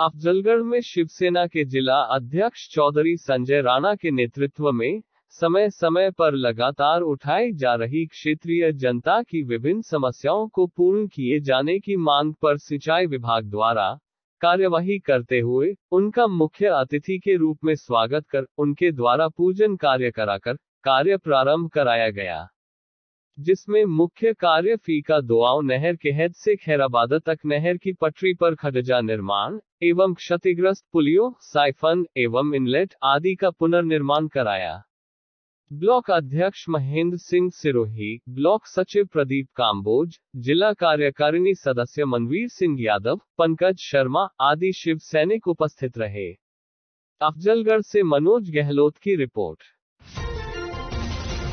अफजलगढ़ में शिवसेना के जिला अध्यक्ष चौधरी संजय राणा के नेतृत्व में समय समय पर लगातार उठाई जा रही क्षेत्रीय जनता की विभिन्न समस्याओं को पूर्ण किए जाने की मांग पर सिंचाई विभाग द्वारा कार्यवाही करते हुए उनका मुख्य अतिथि के रूप में स्वागत कर उनके द्वारा पूजन कार्य कराकर कार्य प्रारंभ कराया गया जिसमें मुख्य कार्य फीका दुआव नहर के हेद से खैराबादा तक नहर की पटरी पर खडजा निर्माण एवं क्षतिग्रस्त पुलियों साइफन एवं इनलेट आदि का पुनर्निर्माण कराया ब्लॉक अध्यक्ष महेंद्र सिंह सिरोही ब्लॉक सचिव प्रदीप काम्बोज जिला कार्यकारिणी सदस्य मनवीर सिंह यादव पंकज शर्मा आदि शिव सैनिक उपस्थित रहे अफजलगढ़ से मनोज गहलोत की रिपोर्ट